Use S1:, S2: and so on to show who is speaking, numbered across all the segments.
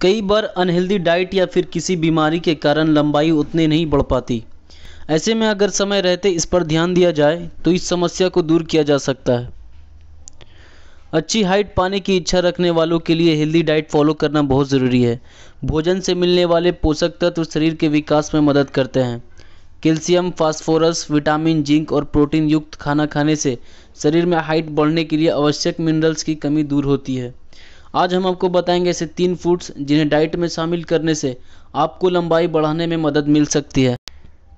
S1: कई बार unhealthy diet या फिर किसी बीमारी के कारण लंबाई उतनी नहीं बढ़ पाती ऐसे में अगर समय रहते इस पर ध्यान दिया जाए तो इस समस्या को दूर किया जा सकता है अच्छी हाइट पाने की इच्छा रखने वालों के लिए हेल्दी डाइट फॉलो करना बहुत ज़रूरी है भोजन से मिलने वाले पोषक तत्व शरीर के विकास में मदद करते हैं कैल्शियम फास्फोरस विटामिन जिंक और प्रोटीन युक्त खाना खाने से शरीर में हाइट बढ़ने के लिए आवश्यक मिनरल्स की कमी दूर होती है आज हम आपको बताएंगे ऐसे तीन फूड्स जिन्हें डाइट में शामिल करने से आपको लंबाई बढ़ाने में मदद मिल सकती है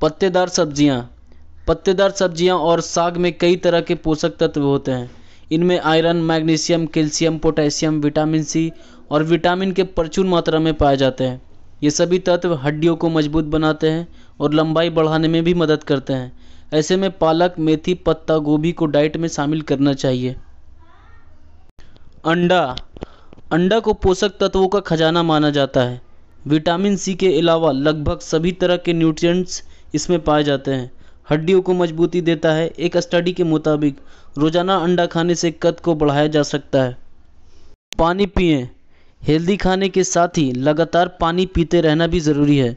S1: पत्तेदार सब्जियाँ पत्तेदार सब्जियाँ और साग में कई तरह के पोषक तत्व होते हैं इनमें iron magnesium calcium potassium vitamin C और विटामिन के प्रचुर मात्रा में पाए जाते हैं ये सभी तत्व हड्डियों को मजबूत बनाते हैं और लंबाई बढ़ाने में भी मदद करते हैं ऐसे में पालक मेथी पत्ता गोभी को डाइट में शामिल करना चाहिए अंडा अंडा को पोषक तत्वों का खजाना माना जाता है विटामिन सी के अलावा लगभग सभी तरह के न्यूट्रिएंट्स इसमें पाए जाते हैं हड्डियों को मजबूती देता है एक स्टडी के मुताबिक रोज़ाना अंडा खाने से कद को बढ़ाया जा सकता है पानी पिए हेल्दी खाने के साथ ही लगातार पानी पीते रहना भी ज़रूरी है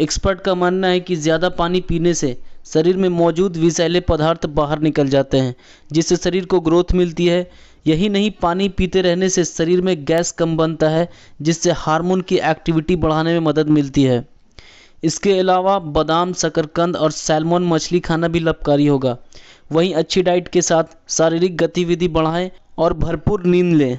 S1: एक्सपर्ट का मानना है कि ज़्यादा पानी पीने से शरीर में मौजूद विषैले पदार्थ बाहर निकल जाते हैं जिससे शरीर को ग्रोथ मिलती है यही नहीं पानी पीते रहने से शरीर में गैस कम बनता है जिससे हार्मोन की एक्टिविटी बढ़ाने में मदद मिलती है इसके अलावा बादाम शकरकंद और सैलमोन मछली खाना भी लाभकारी होगा वहीं अच्छी डाइट के साथ शारीरिक गतिविधि बढ़ाएं और भरपूर नींद लें